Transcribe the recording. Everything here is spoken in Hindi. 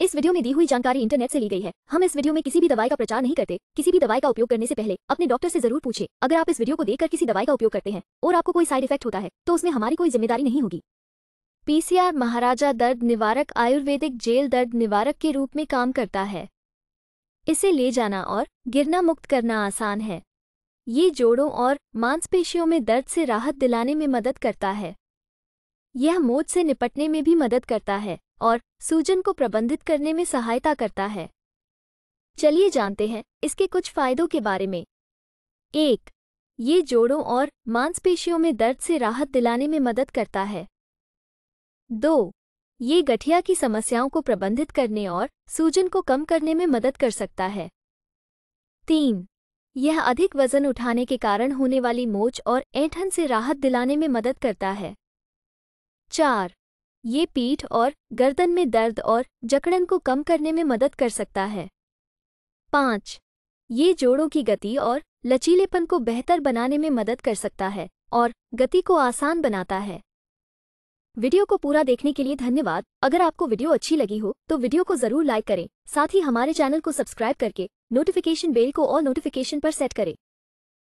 इस वीडियो में दी हुई जानकारी इंटरनेट से ली गई है हम इस वीडियो में किसी भी दवाई का प्रचार नहीं करते किसी भी दवाई का उपयोग करने से पहले अपने डॉक्टर से जरूर पूछे अगर आप इस वीडियो को देखकर किसी दवाई का उपयोग करते हैं और आपको कोई साइड इफेक्ट होता है तो उसमें हमारी कोई जिम्मेदारी नहीं होगी पीसीआर महाराजा दर्द निवारक आयुर्वेदिक जेल दर्द निवारक के रूप में काम करता है इसे ले जाना और गिरना मुक्त करना आसान है ये जोड़ों और मांसपेशियों में दर्द से राहत दिलाने में मदद करता है यह मोच से निपटने में भी मदद करता है और सूजन को प्रबंधित करने में सहायता करता है चलिए जानते हैं इसके कुछ फायदों के बारे में एक ये जोड़ों और मांसपेशियों में दर्द से राहत दिलाने में मदद करता है दो ये गठिया की समस्याओं को प्रबंधित करने और सूजन को कम करने में मदद कर सकता है तीन यह अधिक वजन उठाने के कारण होने वाली मोच और ऐंठन से राहत दिलाने में मदद करता है चार ये पीठ और गर्दन में दर्द और जकड़न को कम करने में मदद कर सकता है पाँच ये जोड़ों की गति और लचीलेपन को बेहतर बनाने में मदद कर सकता है और गति को आसान बनाता है वीडियो को पूरा देखने के लिए धन्यवाद अगर आपको वीडियो अच्छी लगी हो तो वीडियो को जरूर लाइक करें साथ ही हमारे चैनल को सब्सक्राइब करके नोटिफिकेशन बेल को और नोटिफिकेशन पर सेट करें